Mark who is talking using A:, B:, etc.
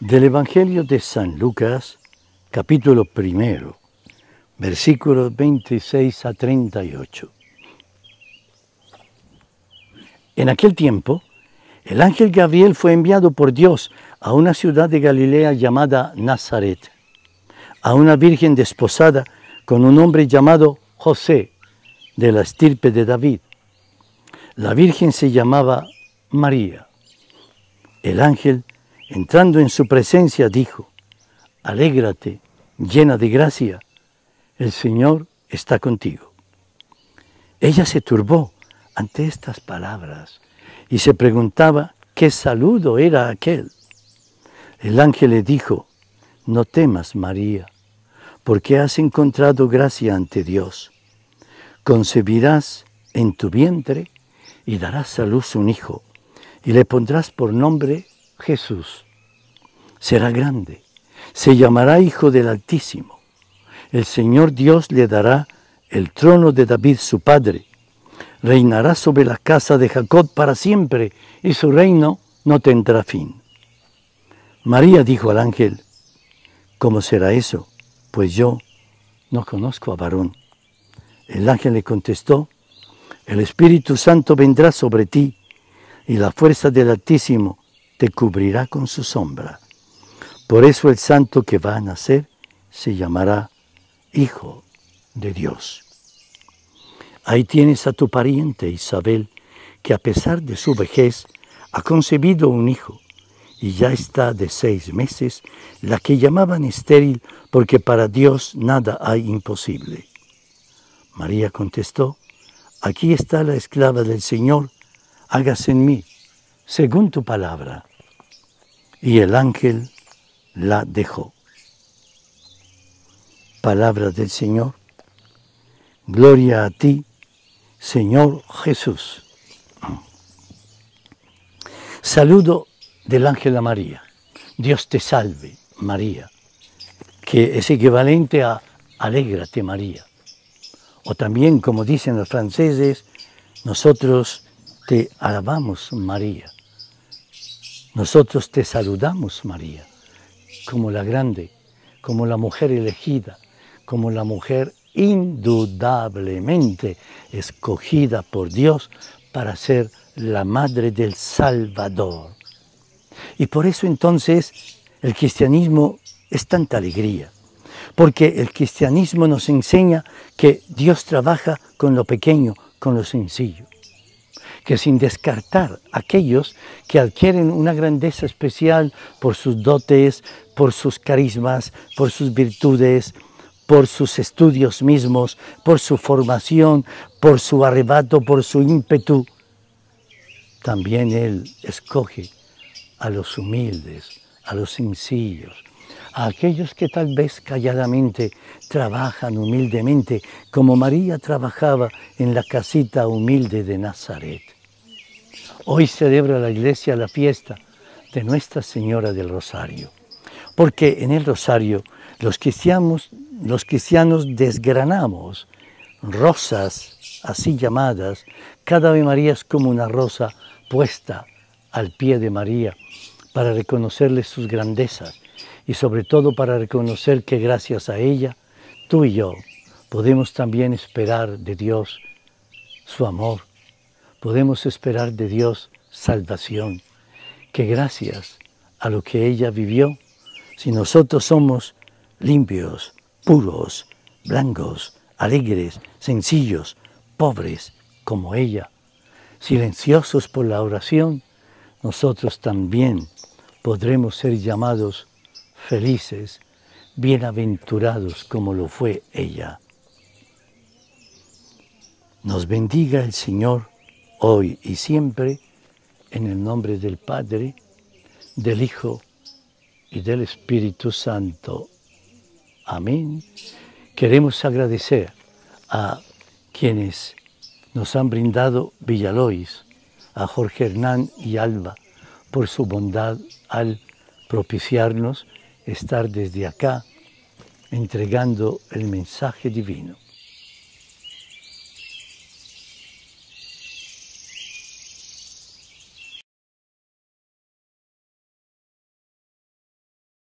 A: Del Evangelio de San Lucas, capítulo primero, versículos 26 a 38. En aquel tiempo, el ángel Gabriel fue enviado por Dios a una ciudad de Galilea llamada Nazaret, a una virgen desposada con un hombre llamado José, de la estirpe de David. La virgen se llamaba María. El ángel Entrando en su presencia dijo, Alégrate, llena de gracia, el Señor está contigo. Ella se turbó ante estas palabras y se preguntaba qué saludo era aquel. El ángel le dijo, No temas, María, porque has encontrado gracia ante Dios. Concebirás en tu vientre y darás a luz un hijo, y le pondrás por nombre Jesús será grande, se llamará Hijo del Altísimo. El Señor Dios le dará el trono de David su padre. Reinará sobre la casa de Jacob para siempre y su reino no tendrá fin. María dijo al ángel, ¿cómo será eso? Pues yo no conozco a varón. El ángel le contestó, el Espíritu Santo vendrá sobre ti y la fuerza del Altísimo te cubrirá con su sombra. Por eso el santo que va a nacer se llamará Hijo de Dios. Ahí tienes a tu pariente Isabel, que a pesar de su vejez ha concebido un hijo y ya está de seis meses, la que llamaban estéril porque para Dios nada hay imposible. María contestó, aquí está la esclava del Señor, hágase en mí, según tu palabra y el ángel la dejó. Palabra del Señor. Gloria a ti, Señor Jesús. Saludo del ángel a María. Dios te salve, María, que es equivalente a Alégrate, María. O también, como dicen los franceses, nosotros te alabamos, María. Nosotros te saludamos, María, como la grande, como la mujer elegida, como la mujer indudablemente escogida por Dios para ser la madre del Salvador. Y por eso entonces el cristianismo es tanta alegría, porque el cristianismo nos enseña que Dios trabaja con lo pequeño, con lo sencillo que sin descartar aquellos que adquieren una grandeza especial por sus dotes, por sus carismas, por sus virtudes, por sus estudios mismos, por su formación, por su arrebato, por su ímpetu. También Él escoge a los humildes, a los sencillos, a aquellos que tal vez calladamente trabajan humildemente, como María trabajaba en la casita humilde de Nazaret. Hoy celebra la iglesia la fiesta de Nuestra Señora del Rosario, porque en el Rosario los cristianos, desgranamos rosas así llamadas, cada vez María es como una rosa puesta al pie de María para reconocerle sus grandezas, y sobre todo para reconocer que gracias a ella, tú y yo podemos también esperar de Dios su amor, podemos esperar de Dios salvación, que gracias a lo que ella vivió, si nosotros somos limpios, puros, blancos, alegres, sencillos, pobres como ella, silenciosos por la oración, nosotros también podremos ser llamados felices, bienaventurados como lo fue ella. Nos bendiga el Señor hoy y siempre, en el nombre del Padre, del Hijo y del Espíritu Santo. Amén. Queremos agradecer a quienes nos han brindado Villalois, a Jorge Hernán y Alba, por su bondad al propiciarnos estar desde acá entregando el mensaje divino.